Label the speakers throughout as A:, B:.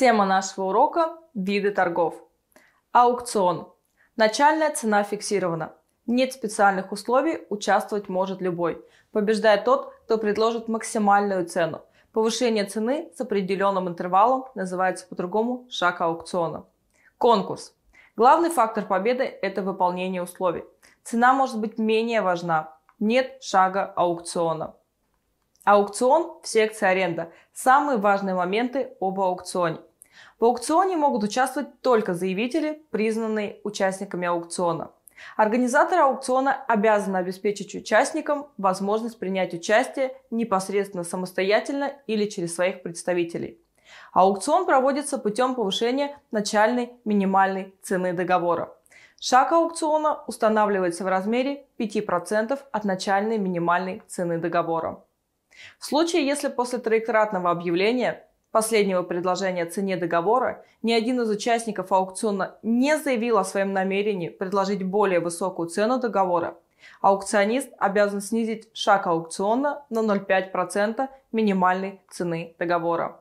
A: Тема нашего урока – виды торгов. Аукцион. Начальная цена фиксирована. Нет специальных условий, участвовать может любой. Побеждает тот, кто предложит максимальную цену. Повышение цены с определенным интервалом называется по-другому шаг аукциона. Конкурс. Главный фактор победы – это выполнение условий. Цена может быть менее важна. Нет шага аукциона. Аукцион в секции аренда. Самые важные моменты об аукционе. В аукционе могут участвовать только заявители, признанные участниками аукциона. Организатор аукциона обязан обеспечить участникам возможность принять участие непосредственно самостоятельно или через своих представителей. Аукцион проводится путем повышения начальной минимальной цены договора. Шаг аукциона устанавливается в размере 5% от начальной минимальной цены договора. В случае, если после троекратного объявления последнего предложения цене договора, ни один из участников аукциона не заявил о своем намерении предложить более высокую цену договора. Аукционист обязан снизить шаг аукциона на 0,5% минимальной цены договора.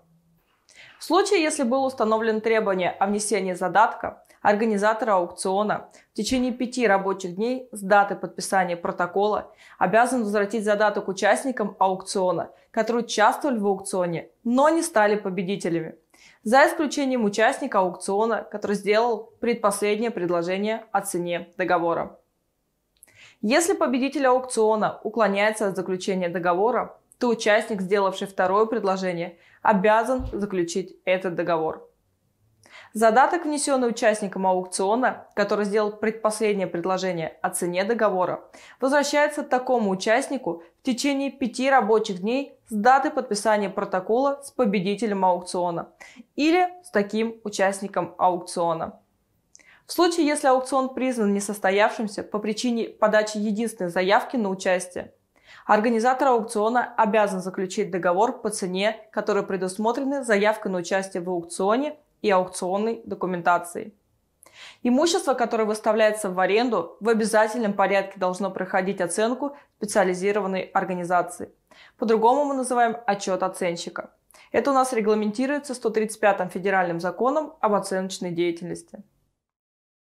A: В случае, если было установлено требование о внесении задатка, организатор аукциона в течение пяти рабочих дней с даты подписания протокола обязан возвратить задаток участникам аукциона, которые участвовали в аукционе, но не стали победителями, за исключением участника аукциона, который сделал предпоследнее предложение о цене договора. Если победитель аукциона уклоняется от заключения договора, то участник, сделавший второе предложение, обязан заключить этот договор. Задаток, внесенный участником аукциона, который сделал предпоследнее предложение о цене договора, возвращается такому участнику в течение пяти рабочих дней с даты подписания протокола с победителем аукциона или с таким участником аукциона. В случае, если аукцион признан несостоявшимся по причине подачи единственной заявки на участие, Организатор аукциона обязан заключить договор по цене, которой предусмотрены заявка на участие в аукционе и аукционной документацией. Имущество, которое выставляется в аренду, в обязательном порядке должно проходить оценку специализированной организации. По-другому мы называем отчет оценщика. Это у нас регламентируется 135-м федеральным законом об оценочной деятельности.